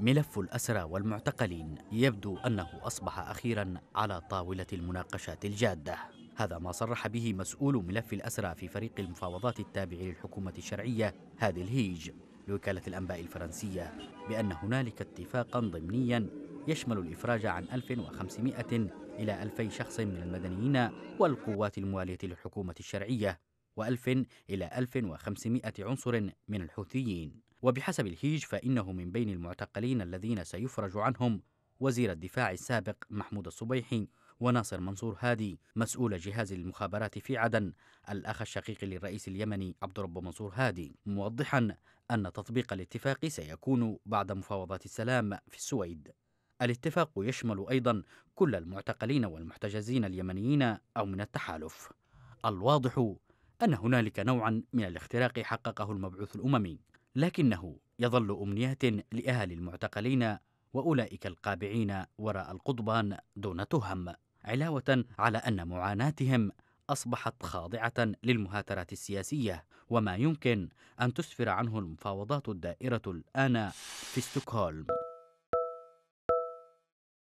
ملف الأسرى والمعتقلين يبدو أنه أصبح أخيرا على طاولة المناقشات الجادة هذا ما صرح به مسؤول ملف الأسرى في فريق المفاوضات التابع للحكومة الشرعية هادي الهيج لوكالة الأنباء الفرنسية بأن هنالك اتفاقا ضمنيا يشمل الإفراج عن 1500 إلى 2000 شخص من المدنيين والقوات الموالية للحكومة الشرعية و1000 إلى 1500 عنصر من الحوثيين وبحسب الهيج فإنه من بين المعتقلين الذين سيفرج عنهم وزير الدفاع السابق محمود الصبيحي وناصر منصور هادي مسؤول جهاز المخابرات في عدن الأخ الشقيق للرئيس اليمني عبد رب منصور هادي موضحا أن تطبيق الاتفاق سيكون بعد مفاوضات السلام في السويد الاتفاق يشمل أيضا كل المعتقلين والمحتجزين اليمنيين أو من التحالف الواضح أن هنالك نوعا من الاختراق حققه المبعوث الأممي لكنه يظل أمنية لأهالي المعتقلين وأولئك القابعين وراء القضبان دون تهم علاوة على أن معاناتهم أصبحت خاضعة للمهاترات السياسية وما يمكن أن تسفر عنه المفاوضات الدائرة الآن في ستوكهولم